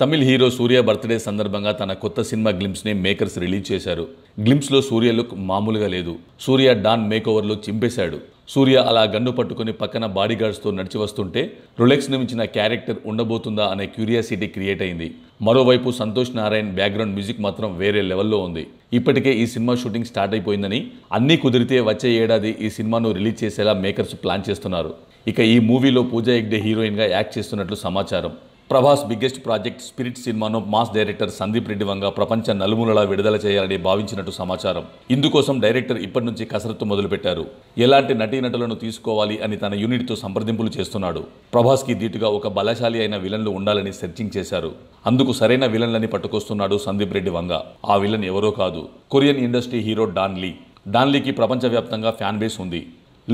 Tamil hero సూర్య birthday సందర్భంగా తన కొత్త సినిమా గ్లిమ్స్ని మేకర్స్ రిలీజ్ చేశారు గ్లిమ్స్లో సూర్య లుక్ మామూలుగా లేదు సూర్య డాన్ మేకోవర్లో చింపేశాడు సూర్య అలా గన్ను పట్టుకుని పక్కన బాడీగార్డ్స్తో నడిచి వస్తుంటే రొలెక్స్ మించిన క్యారెక్టర్ ఉండబోతుందా అనే క్యూరియాసిటీ క్రియేట్ అయింది మరోవైపు సంతోష్ నారాయణ్ బ్యాక్గ్రౌండ్ మ్యూజిక్ మాత్రం వేరే లెవెల్లో ఉంది ఇప్పటికే ఈ సినిమా షూటింగ్ స్టార్ట్ అయిపోయిందని అన్నీ కుదిరితే వచ్చే ఏడాది ఈ సినిమాను రిలీజ్ చేసేలా మేకర్స్ ప్లాన్ చేస్తున్నారు ఇక ఈ మూవీలో పూజా హెగ్డే హీరోయిన్గా యాక్ట్ చేస్తున్నట్లు సమాచారం ప్రభాస్ బిగ్గెస్ట్ ప్రాజెక్ట్ స్పిరిట్ సినిమాను మాస్ డైరెక్టర్ సందీప్ రెడ్డి వంగ ప్రపంచ నలుమూలలా విడుదల చేయాలని భావించినట్టు సమాచారం ఇందుకోసం డైరెక్టర్ ఇప్పటి నుంచి కసరత్తు మొదలుపెట్టారు ఎలాంటి నటీనటులను తీసుకోవాలి అని తన యూనిట్తో సంప్రదింపులు చేస్తున్నాడు ప్రభాస్కి ధీటుగా ఒక బలశాలి అయిన విలన్లు ఉండాలని సెర్చింగ్ చేశారు అందుకు సరైన విలన్లని పట్టుకొస్తున్నాడు సందీప్ రెడ్డి వంగ ఆ విలన్ ఎవరో కాదు కొరియన్ ఇండస్ట్రీ హీరో డాన్లీ డాన్లీకి ప్రపంచవ్యాప్తంగా ఫ్యాన్ బేస్ ఉంది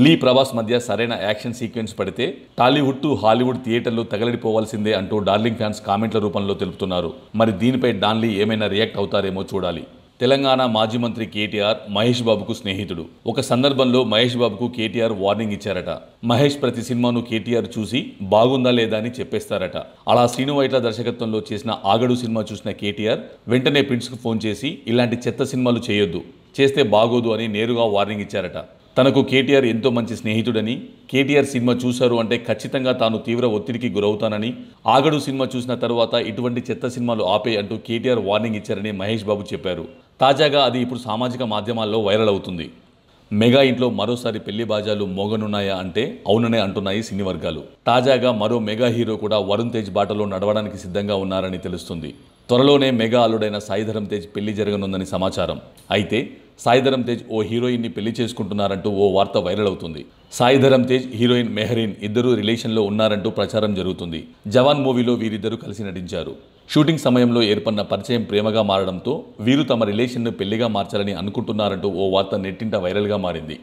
లీ ప్రభాస్ మధ్య సరైన యాక్షన్ సీక్వెన్స్ పడితే టాలీవుడ్ టు హాలీవుడ్ థియేటర్లు తగలడిపోవాల్సిందే అంటూ డార్లింగ్ ఫ్యాన్స్ కామెంట్ల రూపంలో తెలుపుతున్నారు మరి దీనిపై డాన్లీ ఏమైనా రియాక్ట్ అవుతారేమో చూడాలి తెలంగాణ మాజీ మంత్రి కేటీఆర్ మహేష్ బాబుకు స్నేహితుడు ఒక సందర్భంలో మహేష్ బాబుకు కేటీఆర్ వార్నింగ్ ఇచ్చారట మహేష్ ప్రతి సినిమాను కేటీఆర్ చూసి బాగుందా లేదా అని చెప్పేస్తారట అలా శ్రీను వైట్ల దర్శకత్వంలో చేసిన ఆగడు సినిమా చూసిన కేటీఆర్ వెంటనే ప్రిన్స్కు ఫోన్ చేసి ఇలాంటి చెత్త సినిమాలు చేయొద్దు చేస్తే బాగోదు అని నేరుగా వార్నింగ్ ఇచ్చారట తనకు కేటీఆర్ ఎంతో మంచి స్నేహితుడని కేటీఆర్ సినిమా చూశారు అంటే ఖచ్చితంగా తాను తీవ్ర ఒత్తిడికి గురవుతానని ఆగడు సినిమా చూసిన తర్వాత ఇటువంటి చెత్త సినిమాలు ఆపే అంటూ కేటీఆర్ వార్నింగ్ ఇచ్చారని మహేష్ బాబు చెప్పారు తాజాగా అది ఇప్పుడు సామాజిక మాధ్యమాల్లో వైరల్ అవుతుంది మెగా ఇంట్లో మరోసారి పెళ్లి బాజాలు మోగనున్నాయా అంటే అవుననే అంటున్నాయి సినీ వర్గాలు తాజాగా మరో మెగా హీరో కూడా వరుణ్ తేజ్ బాటలో నడవడానికి సిద్ధంగా ఉన్నారని తెలుస్తుంది త్వరలోనే మెగా అల్లుడైన సాయిధరం తేజ్ పెళ్లి జరగనుందని సమాచారం అయితే సాయిధరం తేజ్ ఓ హీరోయిన్ని పెళ్లి చేసుకుంటున్నారంటూ ఓ వార్త వైరల్ అవుతుంది సాయిధరం తేజ్ హీరోయిన్ మెహరీన్ ఇద్దరూ రిలేషన్లో ఉన్నారంటూ ప్రచారం జరుగుతుంది జవాన్ మూవీలో వీరిద్దరూ కలిసి నటించారు షూటింగ్ సమయంలో ఏర్పడిన పరిచయం ప్రేమగా మారడంతో వీరు తమ రిలేషన్ను పెళ్లిగా మార్చాలని అనుకుంటున్నారంటూ ఓ వార్త నెట్టింట వైరల్గా మారింది